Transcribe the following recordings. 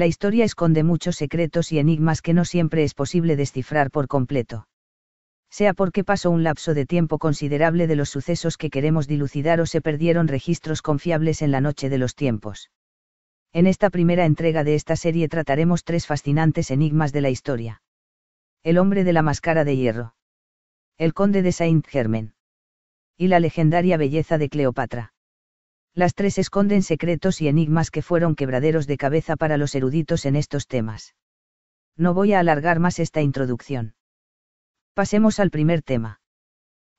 la historia esconde muchos secretos y enigmas que no siempre es posible descifrar por completo. Sea porque pasó un lapso de tiempo considerable de los sucesos que queremos dilucidar o se perdieron registros confiables en la noche de los tiempos. En esta primera entrega de esta serie trataremos tres fascinantes enigmas de la historia. El hombre de la máscara de hierro. El conde de Saint Germain. Y la legendaria belleza de Cleopatra las tres esconden secretos y enigmas que fueron quebraderos de cabeza para los eruditos en estos temas. No voy a alargar más esta introducción. Pasemos al primer tema.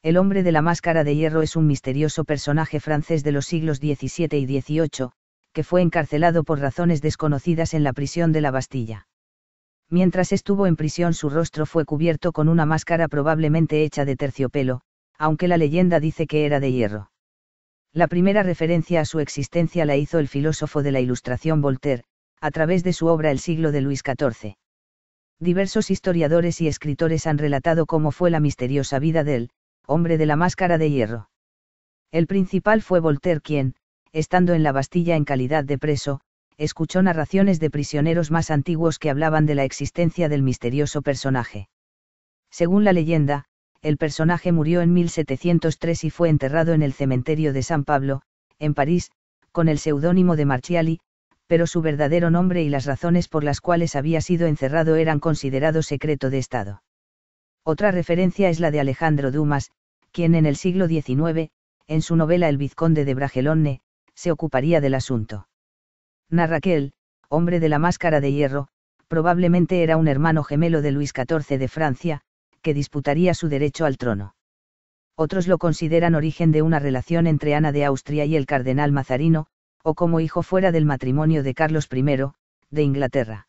El hombre de la máscara de hierro es un misterioso personaje francés de los siglos XVII y XVIII, que fue encarcelado por razones desconocidas en la prisión de la Bastilla. Mientras estuvo en prisión su rostro fue cubierto con una máscara probablemente hecha de terciopelo, aunque la leyenda dice que era de hierro. La primera referencia a su existencia la hizo el filósofo de la Ilustración Voltaire, a través de su obra El siglo de Luis XIV. Diversos historiadores y escritores han relatado cómo fue la misteriosa vida del hombre de la máscara de hierro. El principal fue Voltaire quien, estando en la Bastilla en calidad de preso, escuchó narraciones de prisioneros más antiguos que hablaban de la existencia del misterioso personaje. Según la leyenda, el personaje murió en 1703 y fue enterrado en el cementerio de San Pablo, en París, con el seudónimo de Marchiali, pero su verdadero nombre y las razones por las cuales había sido encerrado eran considerados secreto de Estado. Otra referencia es la de Alejandro Dumas, quien en el siglo XIX, en su novela El Vizconde de Bragelonne, se ocuparía del asunto. Narraquel, hombre de la máscara de hierro, probablemente era un hermano gemelo de Luis XIV de Francia, que disputaría su derecho al trono. Otros lo consideran origen de una relación entre Ana de Austria y el cardenal Mazarino, o como hijo fuera del matrimonio de Carlos I, de Inglaterra.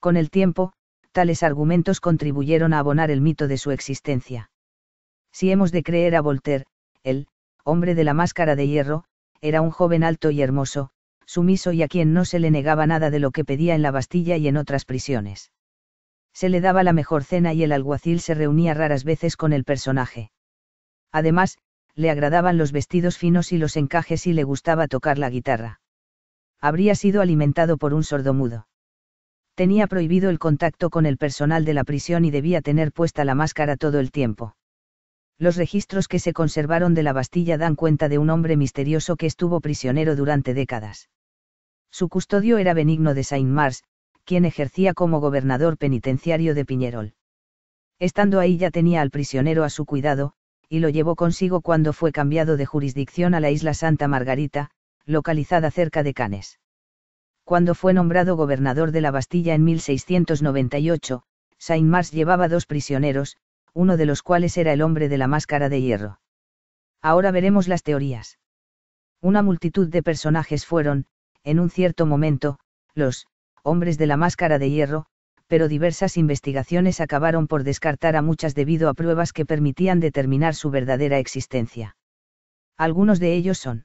Con el tiempo, tales argumentos contribuyeron a abonar el mito de su existencia. Si hemos de creer a Voltaire, él, hombre de la máscara de hierro, era un joven alto y hermoso, sumiso y a quien no se le negaba nada de lo que pedía en la Bastilla y en otras prisiones se le daba la mejor cena y el alguacil se reunía raras veces con el personaje. Además, le agradaban los vestidos finos y los encajes y le gustaba tocar la guitarra. Habría sido alimentado por un sordomudo. Tenía prohibido el contacto con el personal de la prisión y debía tener puesta la máscara todo el tiempo. Los registros que se conservaron de la Bastilla dan cuenta de un hombre misterioso que estuvo prisionero durante décadas. Su custodio era Benigno de Saint-Mars, quien ejercía como gobernador penitenciario de Piñerol. Estando ahí ya tenía al prisionero a su cuidado, y lo llevó consigo cuando fue cambiado de jurisdicción a la isla Santa Margarita, localizada cerca de Canes. Cuando fue nombrado gobernador de la Bastilla en 1698, Saint-Mars llevaba dos prisioneros, uno de los cuales era el hombre de la máscara de hierro. Ahora veremos las teorías. Una multitud de personajes fueron, en un cierto momento, los hombres de la máscara de hierro, pero diversas investigaciones acabaron por descartar a muchas debido a pruebas que permitían determinar su verdadera existencia. Algunos de ellos son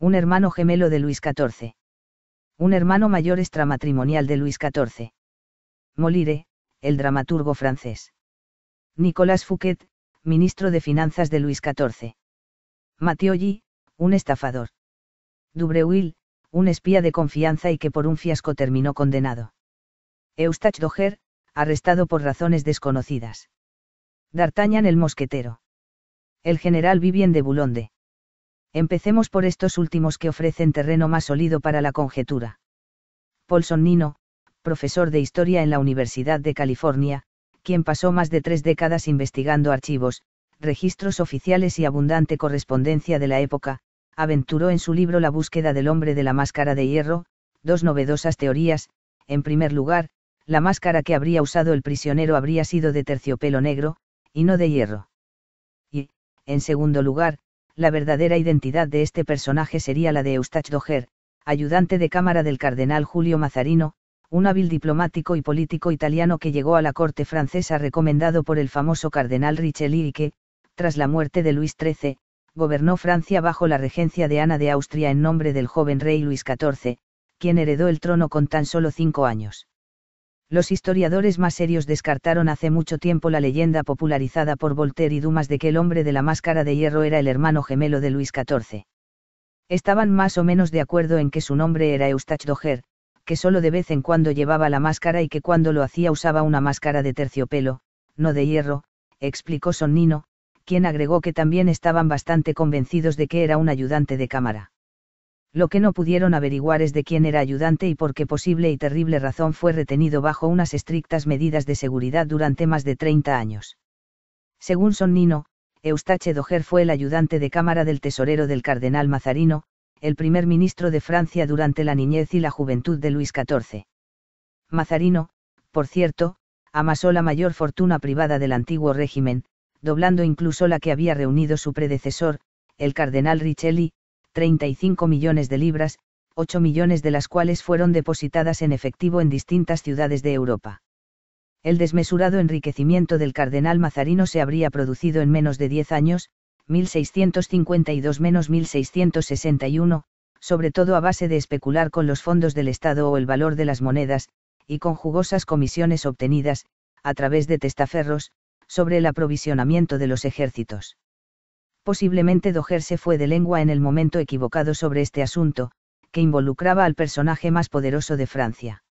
un hermano gemelo de Luis XIV, un hermano mayor extramatrimonial de Luis XIV, Molire, el dramaturgo francés, Nicolas Fouquet, ministro de Finanzas de Luis XIV, G, un estafador, Dubreuil, un espía de confianza y que por un fiasco terminó condenado. Eustach Doger, arrestado por razones desconocidas. D'Artagnan el mosquetero. El general Vivien de Bulonde. Empecemos por estos últimos que ofrecen terreno más sólido para la conjetura. Paulson Nino, profesor de historia en la Universidad de California, quien pasó más de tres décadas investigando archivos, registros oficiales y abundante correspondencia de la época, aventuró en su libro La búsqueda del hombre de la máscara de hierro, dos novedosas teorías, en primer lugar, la máscara que habría usado el prisionero habría sido de terciopelo negro, y no de hierro. Y, en segundo lugar, la verdadera identidad de este personaje sería la de Eustache Doger, ayudante de cámara del cardenal Julio Mazarino, un hábil diplomático y político italiano que llegó a la corte francesa recomendado por el famoso cardenal Richelieu y que, tras la muerte de Luis XIII, gobernó Francia bajo la regencia de Ana de Austria en nombre del joven rey Luis XIV, quien heredó el trono con tan solo cinco años. Los historiadores más serios descartaron hace mucho tiempo la leyenda popularizada por Voltaire y Dumas de que el hombre de la máscara de hierro era el hermano gemelo de Luis XIV. Estaban más o menos de acuerdo en que su nombre era Eustache Doger, que solo de vez en cuando llevaba la máscara y que cuando lo hacía usaba una máscara de terciopelo, no de hierro, explicó Sonnino, quien agregó que también estaban bastante convencidos de que era un ayudante de cámara. Lo que no pudieron averiguar es de quién era ayudante y por qué posible y terrible razón fue retenido bajo unas estrictas medidas de seguridad durante más de 30 años. Según Sonnino, Eustache Doger fue el ayudante de cámara del tesorero del cardenal Mazarino, el primer ministro de Francia durante la niñez y la juventud de Luis XIV. Mazarino, por cierto, amasó la mayor fortuna privada del antiguo régimen, doblando incluso la que había reunido su predecesor, el cardenal Richelieu, 35 millones de libras, 8 millones de las cuales fueron depositadas en efectivo en distintas ciudades de Europa. El desmesurado enriquecimiento del cardenal Mazarino se habría producido en menos de 10 años, 1652-1661, sobre todo a base de especular con los fondos del Estado o el valor de las monedas, y con jugosas comisiones obtenidas, a través de testaferros, sobre el aprovisionamiento de los ejércitos. Posiblemente Doher se fue de lengua en el momento equivocado sobre este asunto, que involucraba al personaje más poderoso de Francia.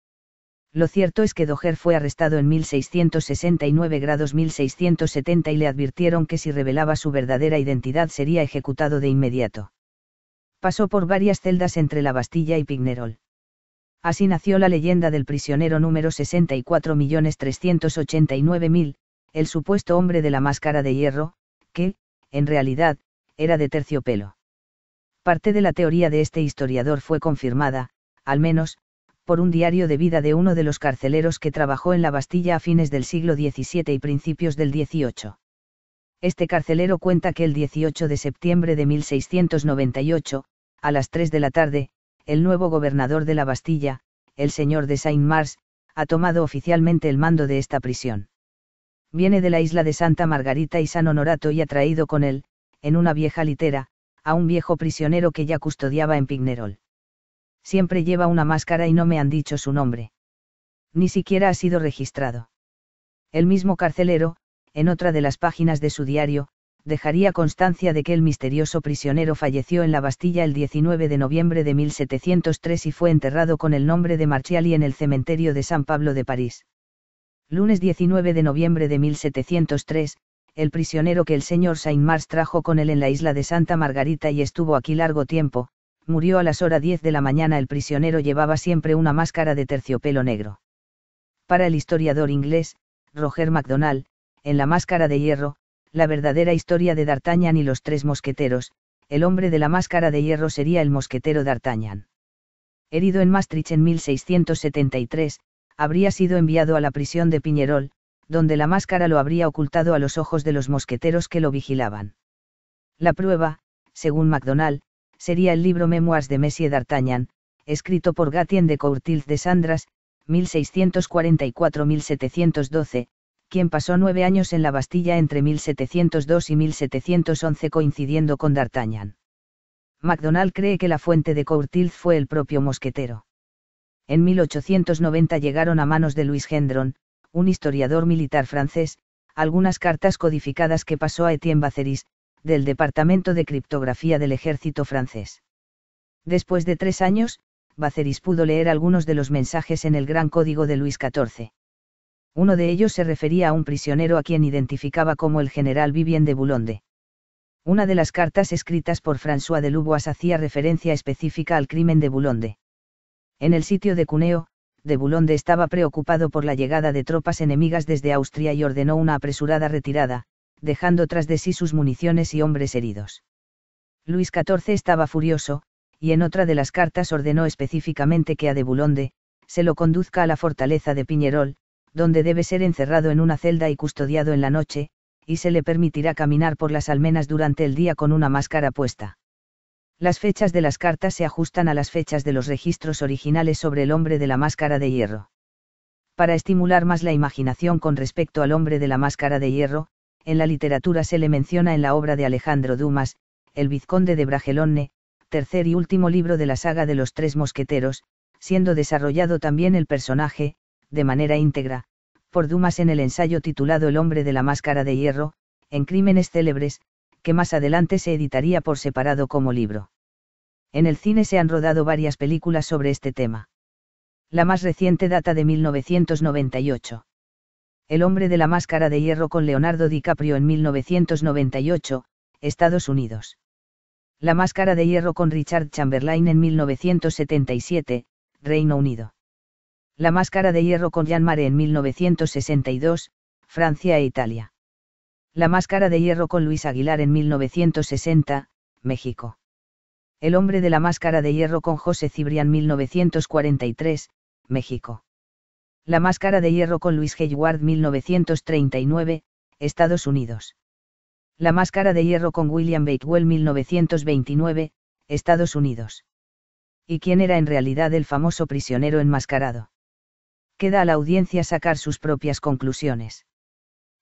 Lo cierto es que Doher fue arrestado en 1669 grados 1670 y le advirtieron que si revelaba su verdadera identidad sería ejecutado de inmediato. Pasó por varias celdas entre la Bastilla y Pignerol. Así nació la leyenda del prisionero número 64.389.000, el supuesto hombre de la máscara de hierro, que, en realidad, era de terciopelo. Parte de la teoría de este historiador fue confirmada, al menos, por un diario de vida de uno de los carceleros que trabajó en la Bastilla a fines del siglo XVII y principios del XVIII. Este carcelero cuenta que el 18 de septiembre de 1698, a las 3 de la tarde, el nuevo gobernador de la Bastilla, el señor de Saint-Mars, ha tomado oficialmente el mando de esta prisión viene de la isla de Santa Margarita y San Honorato y ha traído con él, en una vieja litera, a un viejo prisionero que ya custodiaba en Pignerol. Siempre lleva una máscara y no me han dicho su nombre. Ni siquiera ha sido registrado. El mismo carcelero, en otra de las páginas de su diario, dejaría constancia de que el misterioso prisionero falleció en la Bastilla el 19 de noviembre de 1703 y fue enterrado con el nombre de Marchiali en el cementerio de San Pablo de París. Lunes 19 de noviembre de 1703, el prisionero que el señor Saint-Mars trajo con él en la isla de Santa Margarita y estuvo aquí largo tiempo, murió a las horas 10 de la mañana. El prisionero llevaba siempre una máscara de terciopelo negro. Para el historiador inglés, Roger MacDonald, en La Máscara de Hierro, la verdadera historia de D'Artagnan y los tres mosqueteros, el hombre de la máscara de hierro sería el mosquetero D'Artagnan. Herido en Maastricht en 1673, habría sido enviado a la prisión de Piñerol, donde la máscara lo habría ocultado a los ojos de los mosqueteros que lo vigilaban. La prueba, según MacDonald, sería el libro Memoirs de Messier d'Artagnan, escrito por Gatien de Courtil de Sandras, 1644-1712, quien pasó nueve años en la Bastilla entre 1702 y 1711 coincidiendo con D'Artagnan. MacDonald cree que la fuente de Courtil fue el propio mosquetero en 1890 llegaron a manos de Luis Gendron, un historiador militar francés, algunas cartas codificadas que pasó a Etienne Baceris, del Departamento de Criptografía del Ejército francés. Después de tres años, Baceris pudo leer algunos de los mensajes en el Gran Código de Luis XIV. Uno de ellos se refería a un prisionero a quien identificaba como el general Vivien de Boulonde. Una de las cartas escritas por François de Lubois hacía referencia específica al crimen de Boulonde. En el sitio de Cuneo, de Bulonde estaba preocupado por la llegada de tropas enemigas desde Austria y ordenó una apresurada retirada, dejando tras de sí sus municiones y hombres heridos. Luis XIV estaba furioso, y en otra de las cartas ordenó específicamente que a de Bulonde, se lo conduzca a la fortaleza de Piñerol, donde debe ser encerrado en una celda y custodiado en la noche, y se le permitirá caminar por las almenas durante el día con una máscara puesta las fechas de las cartas se ajustan a las fechas de los registros originales sobre el hombre de la máscara de hierro. Para estimular más la imaginación con respecto al hombre de la máscara de hierro, en la literatura se le menciona en la obra de Alejandro Dumas, El Vizconde de Bragelonne, tercer y último libro de la saga de los Tres Mosqueteros, siendo desarrollado también el personaje, de manera íntegra, por Dumas en el ensayo titulado El hombre de la máscara de hierro, en Crímenes Célebres, que más adelante se editaría por separado como libro. En el cine se han rodado varias películas sobre este tema. La más reciente data de 1998. El hombre de la máscara de hierro con Leonardo DiCaprio en 1998, Estados Unidos. La máscara de hierro con Richard Chamberlain en 1977, Reino Unido. La máscara de hierro con Jean Mare en 1962, Francia e Italia. La máscara de hierro con Luis Aguilar en 1960, México. El hombre de la máscara de hierro con José Cibrián 1943, México. La máscara de hierro con Luis Hayward 1939, Estados Unidos. La máscara de hierro con William Bakewell 1929, Estados Unidos. ¿Y quién era en realidad el famoso prisionero enmascarado? Queda a la audiencia sacar sus propias conclusiones.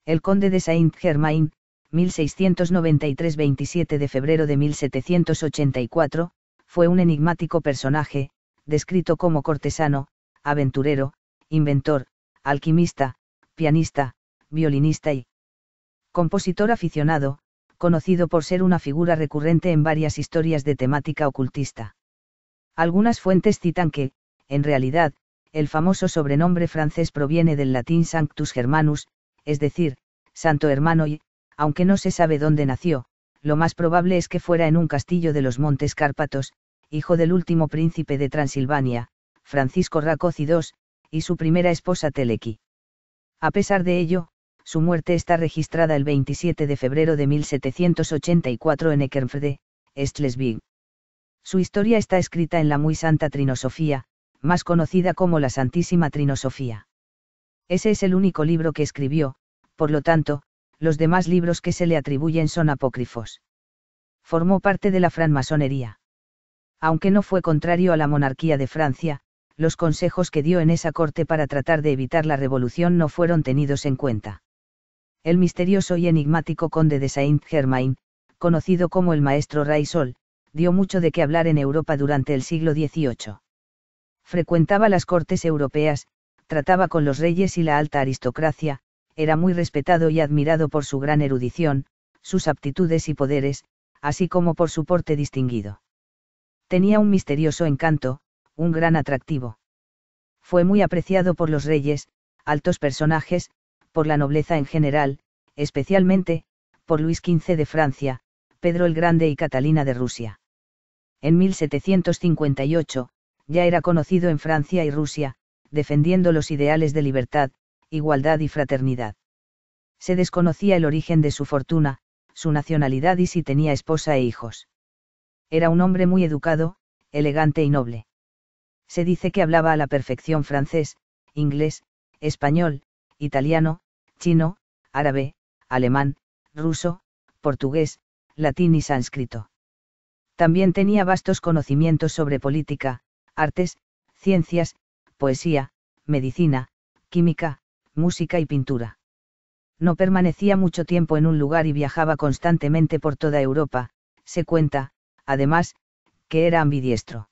El conde de Saint-Germain, 1693-27 de febrero de 1784, fue un enigmático personaje, descrito como cortesano, aventurero, inventor, alquimista, pianista, violinista y compositor aficionado, conocido por ser una figura recurrente en varias historias de temática ocultista. Algunas fuentes citan que, en realidad, el famoso sobrenombre francés proviene del latín Sanctus Germanus, es decir, santo hermano y, aunque no se sabe dónde nació, lo más probable es que fuera en un castillo de los Montes Cárpatos, hijo del último príncipe de Transilvania, Francisco Racoz II, y su primera esposa Teleki. A pesar de ello, su muerte está registrada el 27 de febrero de 1784 en Eckernförde, Schleswig. Su historia está escrita en la muy Santa Trinosofía, más conocida como la Santísima Trinosofía. Ese es el único libro que escribió, por lo tanto, los demás libros que se le atribuyen son apócrifos. Formó parte de la francmasonería. Aunque no fue contrario a la monarquía de Francia, los consejos que dio en esa corte para tratar de evitar la revolución no fueron tenidos en cuenta. El misterioso y enigmático conde de Saint-Germain, conocido como el maestro Raisol, dio mucho de qué hablar en Europa durante el siglo XVIII. Frecuentaba las cortes europeas, trataba con los reyes y la alta aristocracia, era muy respetado y admirado por su gran erudición, sus aptitudes y poderes, así como por su porte distinguido. Tenía un misterioso encanto, un gran atractivo. Fue muy apreciado por los reyes, altos personajes, por la nobleza en general, especialmente, por Luis XV de Francia, Pedro el Grande y Catalina de Rusia. En 1758, ya era conocido en Francia y Rusia, defendiendo los ideales de libertad, igualdad y fraternidad. Se desconocía el origen de su fortuna, su nacionalidad y si tenía esposa e hijos. Era un hombre muy educado, elegante y noble. Se dice que hablaba a la perfección francés, inglés, español, italiano, chino, árabe, alemán, ruso, portugués, latín y sánscrito. También tenía vastos conocimientos sobre política, artes, ciencias, poesía, medicina, química, música y pintura. No permanecía mucho tiempo en un lugar y viajaba constantemente por toda Europa, se cuenta, además, que era ambidiestro.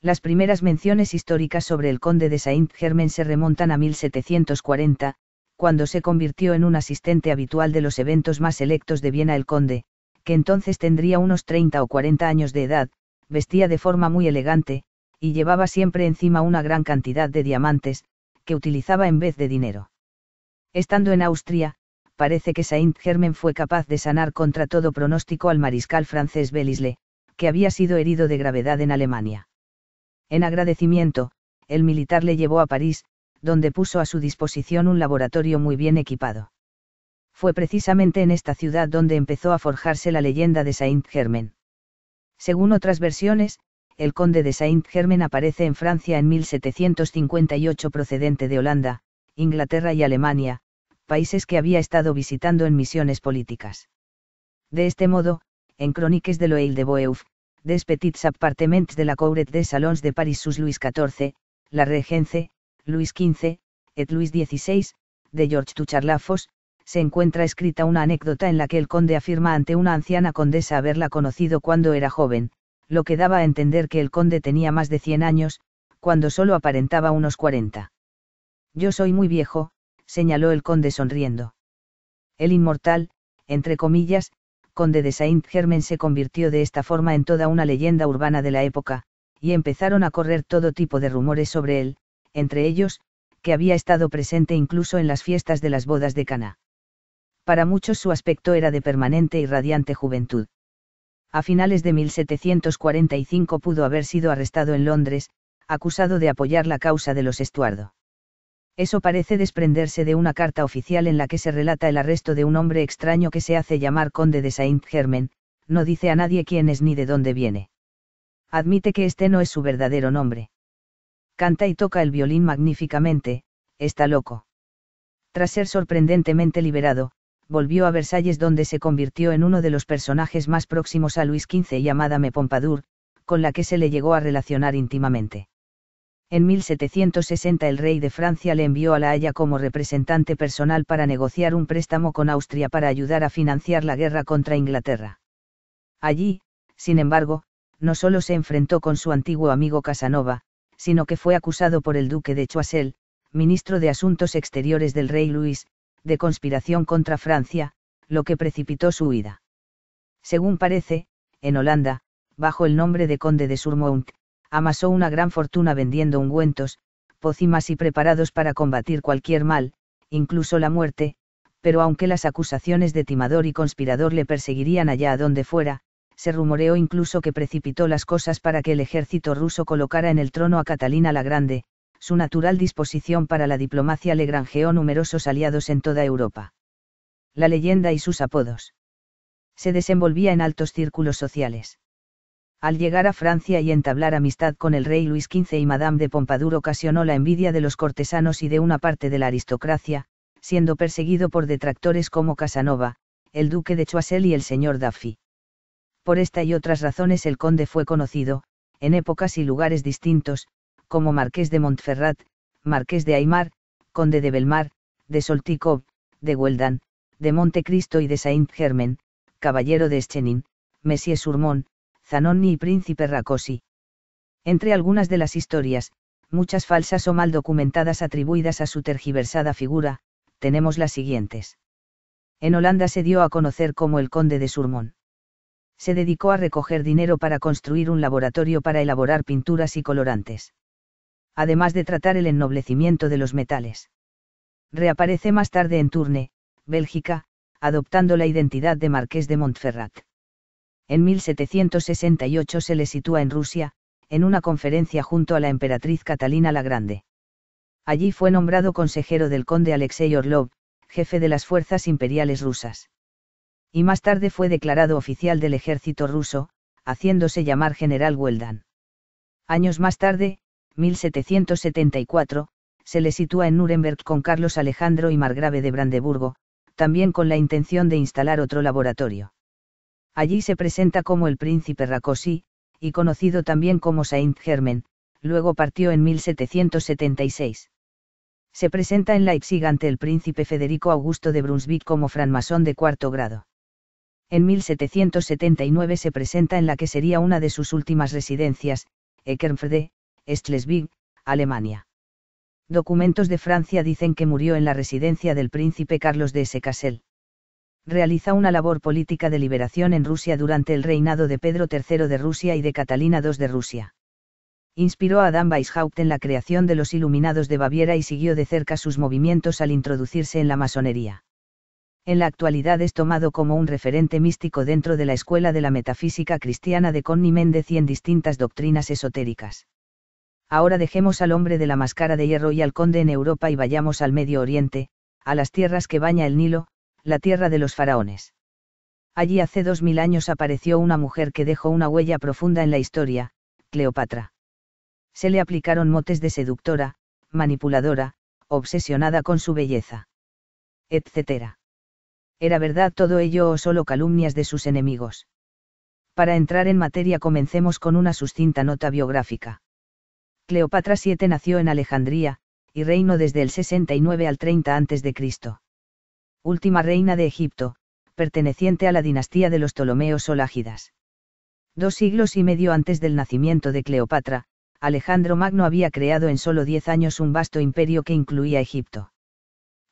Las primeras menciones históricas sobre el conde de Saint-Germain se remontan a 1740, cuando se convirtió en un asistente habitual de los eventos más selectos de Viena el conde, que entonces tendría unos 30 o 40 años de edad, vestía de forma muy elegante, y llevaba siempre encima una gran cantidad de diamantes, que utilizaba en vez de dinero. Estando en Austria, parece que Saint Germain fue capaz de sanar contra todo pronóstico al mariscal francés Belisle, que había sido herido de gravedad en Alemania. En agradecimiento, el militar le llevó a París, donde puso a su disposición un laboratorio muy bien equipado. Fue precisamente en esta ciudad donde empezó a forjarse la leyenda de Saint Germain. Según otras versiones, el conde de Saint-Germain aparece en Francia en 1758 procedente de Holanda, Inglaterra y Alemania, países que había estado visitando en misiones políticas. De este modo, en Cróniques de l'Oeil de Boeuf, des petits appartements de la Couret des Salons de Paris sous Luis XIV, la Regence, Luis XV, et Luis XVI, de George Tucharlafos, se encuentra escrita una anécdota en la que el conde afirma ante una anciana condesa haberla conocido cuando era joven, lo que daba a entender que el conde tenía más de cien años, cuando solo aparentaba unos cuarenta. Yo soy muy viejo, señaló el conde sonriendo. El inmortal, entre comillas, conde de Saint Germain se convirtió de esta forma en toda una leyenda urbana de la época, y empezaron a correr todo tipo de rumores sobre él, entre ellos, que había estado presente incluso en las fiestas de las bodas de Cana. Para muchos su aspecto era de permanente y radiante juventud a finales de 1745 pudo haber sido arrestado en Londres, acusado de apoyar la causa de los Estuardo. Eso parece desprenderse de una carta oficial en la que se relata el arresto de un hombre extraño que se hace llamar conde de Saint Germain, no dice a nadie quién es ni de dónde viene. Admite que este no es su verdadero nombre. Canta y toca el violín magníficamente, está loco. Tras ser sorprendentemente liberado, volvió a Versalles donde se convirtió en uno de los personajes más próximos a Luis XV y a Madame Pompadour, con la que se le llegó a relacionar íntimamente. En 1760 el rey de Francia le envió a La Haya como representante personal para negociar un préstamo con Austria para ayudar a financiar la guerra contra Inglaterra. Allí, sin embargo, no solo se enfrentó con su antiguo amigo Casanova, sino que fue acusado por el duque de Choiseul, ministro de Asuntos Exteriores del rey Luis, de conspiración contra Francia, lo que precipitó su huida. Según parece, en Holanda, bajo el nombre de conde de Surmount, amasó una gran fortuna vendiendo ungüentos, pocimas y preparados para combatir cualquier mal, incluso la muerte, pero aunque las acusaciones de timador y conspirador le perseguirían allá a donde fuera, se rumoreó incluso que precipitó las cosas para que el ejército ruso colocara en el trono a Catalina la Grande, su natural disposición para la diplomacia le granjeó numerosos aliados en toda Europa. La leyenda y sus apodos. Se desenvolvía en altos círculos sociales. Al llegar a Francia y entablar amistad con el rey Luis XV y Madame de Pompadour ocasionó la envidia de los cortesanos y de una parte de la aristocracia, siendo perseguido por detractores como Casanova, el duque de Choiseul y el señor Duffy. Por esta y otras razones el conde fue conocido, en épocas y lugares distintos, como marqués de Montferrat, marqués de Aymar, conde de Belmar, de Soltikov, de Gueldan, de Montecristo y de Saint-Germain, caballero de Schenin, Messier Surmont, Zanoni y príncipe Racosi. Entre algunas de las historias, muchas falsas o mal documentadas atribuidas a su tergiversada figura, tenemos las siguientes. En Holanda se dio a conocer como el conde de Surmont. Se dedicó a recoger dinero para construir un laboratorio para elaborar pinturas y colorantes además de tratar el ennoblecimiento de los metales. Reaparece más tarde en Turne, Bélgica, adoptando la identidad de Marqués de Montferrat. En 1768 se le sitúa en Rusia, en una conferencia junto a la emperatriz Catalina la Grande. Allí fue nombrado consejero del conde Alexei Orlov, jefe de las fuerzas imperiales rusas. Y más tarde fue declarado oficial del ejército ruso, haciéndose llamar general Weldan. Años más tarde, 1774, se le sitúa en Nuremberg con Carlos Alejandro y Margrave de Brandeburgo, también con la intención de instalar otro laboratorio. Allí se presenta como el príncipe Racosi, y conocido también como Saint Germain, luego partió en 1776. Se presenta en Leipzig ante el príncipe Federico Augusto de Brunswick como francmasón de cuarto grado. En 1779 se presenta en la que sería una de sus últimas residencias, Schleswig, Alemania. Documentos de Francia dicen que murió en la residencia del príncipe Carlos de Cassel. Realiza una labor política de liberación en Rusia durante el reinado de Pedro III de Rusia y de Catalina II de Rusia. Inspiró a Adam Weishaupt en la creación de los Iluminados de Baviera y siguió de cerca sus movimientos al introducirse en la masonería. En la actualidad es tomado como un referente místico dentro de la escuela de la metafísica cristiana de Conny Méndez y en distintas doctrinas esotéricas ahora dejemos al hombre de la máscara de hierro y al conde en Europa y vayamos al Medio Oriente, a las tierras que baña el Nilo, la tierra de los faraones. Allí hace dos mil años apareció una mujer que dejó una huella profunda en la historia, Cleopatra. Se le aplicaron motes de seductora, manipuladora, obsesionada con su belleza. Etc. ¿Era verdad todo ello o solo calumnias de sus enemigos? Para entrar en materia comencemos con una sucinta nota biográfica. Cleopatra VII nació en Alejandría, y reinó desde el 69 al 30 a.C. Última reina de Egipto, perteneciente a la dinastía de los Ptolomeos Olágidas. Dos siglos y medio antes del nacimiento de Cleopatra, Alejandro Magno había creado en solo diez años un vasto imperio que incluía Egipto.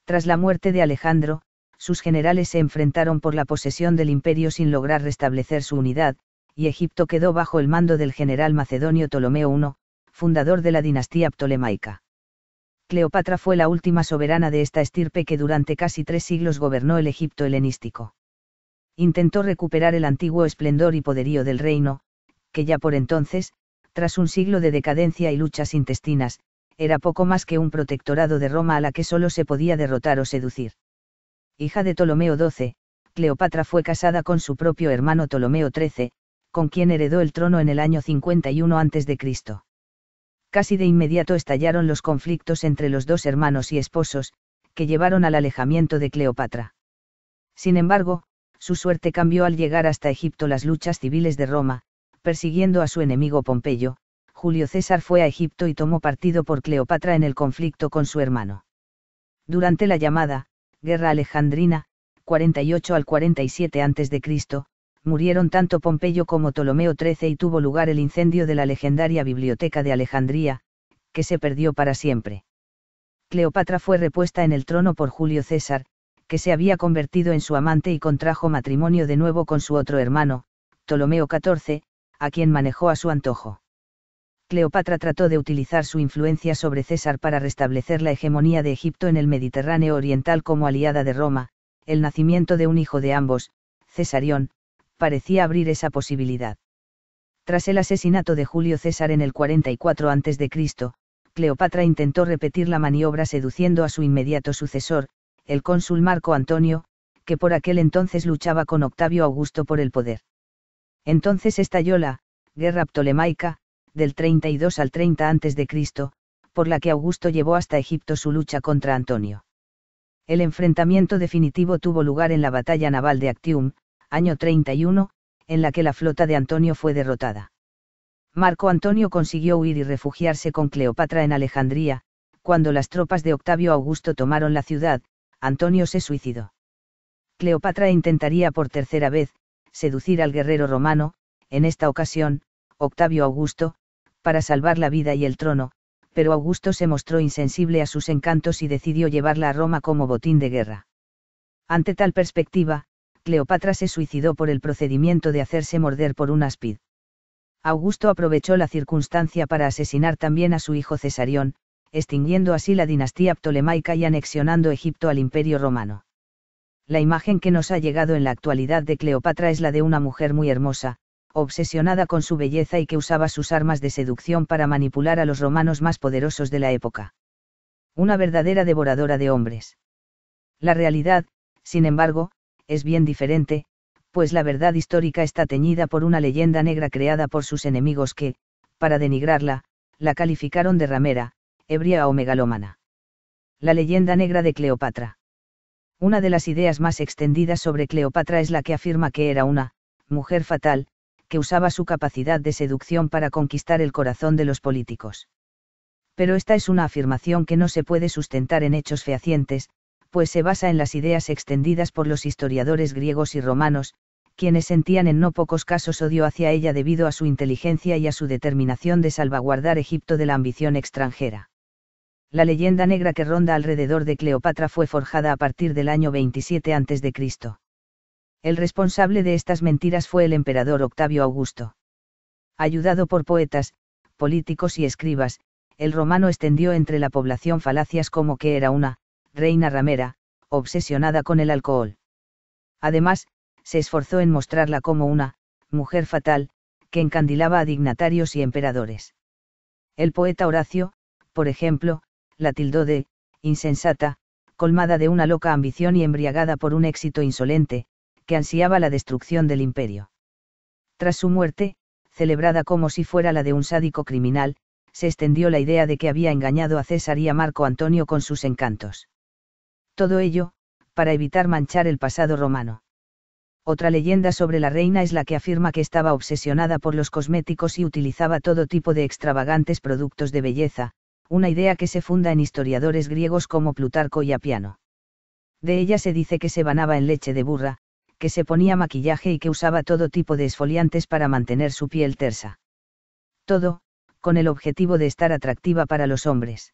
Tras la muerte de Alejandro, sus generales se enfrentaron por la posesión del imperio sin lograr restablecer su unidad, y Egipto quedó bajo el mando del general macedonio Ptolomeo I, fundador de la dinastía ptolemaica. Cleopatra fue la última soberana de esta estirpe que durante casi tres siglos gobernó el Egipto helenístico. Intentó recuperar el antiguo esplendor y poderío del reino, que ya por entonces, tras un siglo de decadencia y luchas intestinas, era poco más que un protectorado de Roma a la que solo se podía derrotar o seducir. Hija de Ptolomeo XII, Cleopatra fue casada con su propio hermano Ptolomeo XIII, con quien heredó el trono en el año 51 a.C casi de inmediato estallaron los conflictos entre los dos hermanos y esposos, que llevaron al alejamiento de Cleopatra. Sin embargo, su suerte cambió al llegar hasta Egipto las luchas civiles de Roma, persiguiendo a su enemigo Pompeyo, Julio César fue a Egipto y tomó partido por Cleopatra en el conflicto con su hermano. Durante la llamada, Guerra Alejandrina, 48 al 47 a.C., murieron tanto Pompeyo como Ptolomeo XIII y tuvo lugar el incendio de la legendaria biblioteca de Alejandría, que se perdió para siempre. Cleopatra fue repuesta en el trono por Julio César, que se había convertido en su amante y contrajo matrimonio de nuevo con su otro hermano, Ptolomeo XIV, a quien manejó a su antojo. Cleopatra trató de utilizar su influencia sobre César para restablecer la hegemonía de Egipto en el Mediterráneo Oriental como aliada de Roma, el nacimiento de un hijo de ambos, Cesarión, parecía abrir esa posibilidad. Tras el asesinato de Julio César en el 44 a.C., Cleopatra intentó repetir la maniobra seduciendo a su inmediato sucesor, el cónsul Marco Antonio, que por aquel entonces luchaba con Octavio Augusto por el poder. Entonces estalló la Guerra Ptolemaica, del 32 al 30 a.C., por la que Augusto llevó hasta Egipto su lucha contra Antonio. El enfrentamiento definitivo tuvo lugar en la batalla naval de Actium, año 31, en la que la flota de Antonio fue derrotada. Marco Antonio consiguió huir y refugiarse con Cleopatra en Alejandría, cuando las tropas de Octavio Augusto tomaron la ciudad, Antonio se suicidó. Cleopatra intentaría por tercera vez, seducir al guerrero romano, en esta ocasión, Octavio Augusto, para salvar la vida y el trono, pero Augusto se mostró insensible a sus encantos y decidió llevarla a Roma como botín de guerra. Ante tal perspectiva, Cleopatra se suicidó por el procedimiento de hacerse morder por un áspid. Augusto aprovechó la circunstancia para asesinar también a su hijo Cesarión, extinguiendo así la dinastía ptolemaica y anexionando Egipto al Imperio romano. La imagen que nos ha llegado en la actualidad de Cleopatra es la de una mujer muy hermosa, obsesionada con su belleza y que usaba sus armas de seducción para manipular a los romanos más poderosos de la época. Una verdadera devoradora de hombres. La realidad, sin embargo, es bien diferente, pues la verdad histórica está teñida por una leyenda negra creada por sus enemigos que, para denigrarla, la calificaron de ramera, ebria o megalómana. La leyenda negra de Cleopatra. Una de las ideas más extendidas sobre Cleopatra es la que afirma que era una mujer fatal, que usaba su capacidad de seducción para conquistar el corazón de los políticos. Pero esta es una afirmación que no se puede sustentar en hechos fehacientes, pues se basa en las ideas extendidas por los historiadores griegos y romanos, quienes sentían en no pocos casos odio hacia ella debido a su inteligencia y a su determinación de salvaguardar Egipto de la ambición extranjera. La leyenda negra que ronda alrededor de Cleopatra fue forjada a partir del año 27 a.C. El responsable de estas mentiras fue el emperador Octavio Augusto. Ayudado por poetas, políticos y escribas, el romano extendió entre la población falacias como que era una reina ramera, obsesionada con el alcohol. Además, se esforzó en mostrarla como una, mujer fatal, que encandilaba a dignatarios y emperadores. El poeta Horacio, por ejemplo, la tildó de, insensata, colmada de una loca ambición y embriagada por un éxito insolente, que ansiaba la destrucción del imperio. Tras su muerte, celebrada como si fuera la de un sádico criminal, se extendió la idea de que había engañado a César y a Marco Antonio con sus encantos todo ello, para evitar manchar el pasado romano. Otra leyenda sobre la reina es la que afirma que estaba obsesionada por los cosméticos y utilizaba todo tipo de extravagantes productos de belleza, una idea que se funda en historiadores griegos como Plutarco y Apiano. De ella se dice que se banaba en leche de burra, que se ponía maquillaje y que usaba todo tipo de esfoliantes para mantener su piel tersa. Todo, con el objetivo de estar atractiva para los hombres.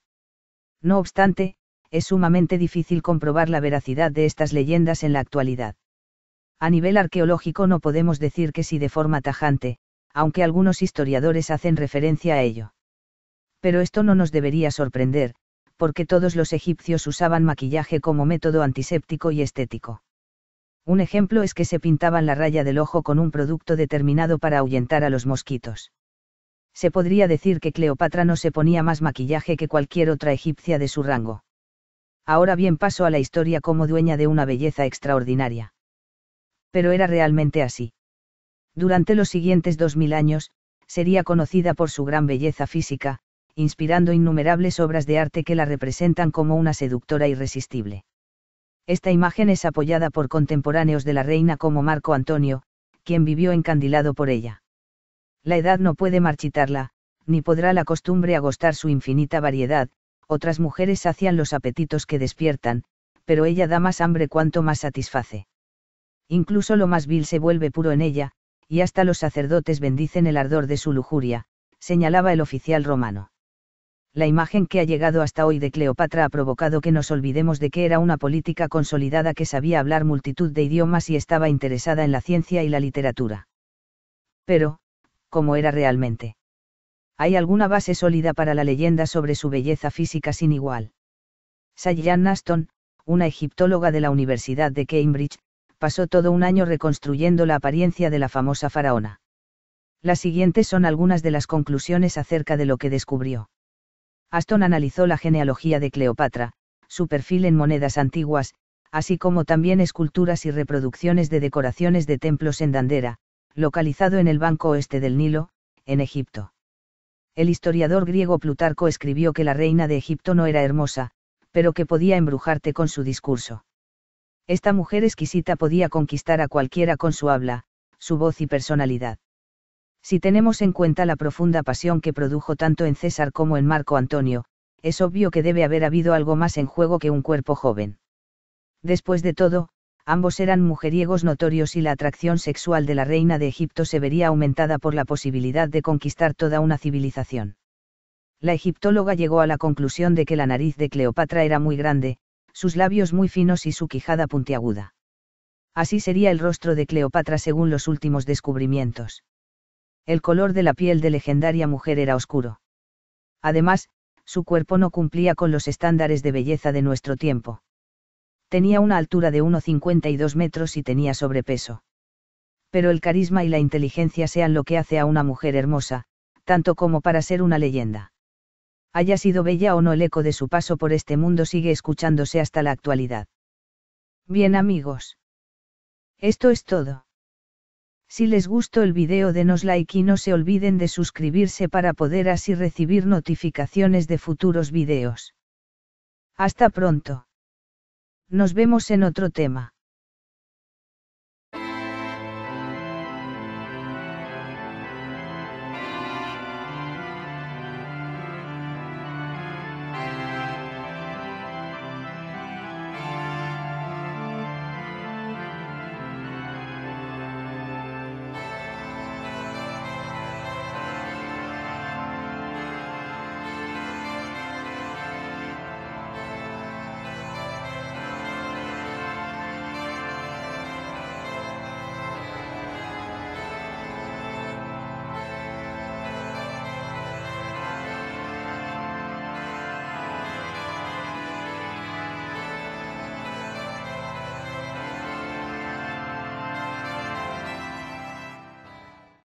No obstante, es sumamente difícil comprobar la veracidad de estas leyendas en la actualidad. A nivel arqueológico no podemos decir que sí de forma tajante, aunque algunos historiadores hacen referencia a ello. Pero esto no nos debería sorprender, porque todos los egipcios usaban maquillaje como método antiséptico y estético. Un ejemplo es que se pintaban la raya del ojo con un producto determinado para ahuyentar a los mosquitos. Se podría decir que Cleopatra no se ponía más maquillaje que cualquier otra egipcia de su rango. Ahora bien paso a la historia como dueña de una belleza extraordinaria. Pero era realmente así. Durante los siguientes dos mil años, sería conocida por su gran belleza física, inspirando innumerables obras de arte que la representan como una seductora irresistible. Esta imagen es apoyada por contemporáneos de la reina como Marco Antonio, quien vivió encandilado por ella. La edad no puede marchitarla, ni podrá la costumbre agostar su infinita variedad, otras mujeres sacian los apetitos que despiertan, pero ella da más hambre cuanto más satisface. Incluso lo más vil se vuelve puro en ella, y hasta los sacerdotes bendicen el ardor de su lujuria, señalaba el oficial romano. La imagen que ha llegado hasta hoy de Cleopatra ha provocado que nos olvidemos de que era una política consolidada que sabía hablar multitud de idiomas y estaba interesada en la ciencia y la literatura. Pero, ¿cómo era realmente? hay alguna base sólida para la leyenda sobre su belleza física sin igual. Sayyan Aston, una egiptóloga de la Universidad de Cambridge, pasó todo un año reconstruyendo la apariencia de la famosa faraona. Las siguientes son algunas de las conclusiones acerca de lo que descubrió. Aston analizó la genealogía de Cleopatra, su perfil en monedas antiguas, así como también esculturas y reproducciones de decoraciones de templos en Dandera, localizado en el banco oeste del Nilo, en Egipto. El historiador griego Plutarco escribió que la reina de Egipto no era hermosa, pero que podía embrujarte con su discurso. Esta mujer exquisita podía conquistar a cualquiera con su habla, su voz y personalidad. Si tenemos en cuenta la profunda pasión que produjo tanto en César como en Marco Antonio, es obvio que debe haber habido algo más en juego que un cuerpo joven. Después de todo, ambos eran mujeriegos notorios y la atracción sexual de la reina de Egipto se vería aumentada por la posibilidad de conquistar toda una civilización. La egiptóloga llegó a la conclusión de que la nariz de Cleopatra era muy grande, sus labios muy finos y su quijada puntiaguda. Así sería el rostro de Cleopatra según los últimos descubrimientos. El color de la piel de legendaria mujer era oscuro. Además, su cuerpo no cumplía con los estándares de belleza de nuestro tiempo tenía una altura de 1,52 metros y tenía sobrepeso. Pero el carisma y la inteligencia sean lo que hace a una mujer hermosa, tanto como para ser una leyenda. Haya sido bella o no el eco de su paso por este mundo sigue escuchándose hasta la actualidad. Bien amigos. Esto es todo. Si les gustó el video denos like y no se olviden de suscribirse para poder así recibir notificaciones de futuros videos. Hasta pronto. Nos vemos en otro tema.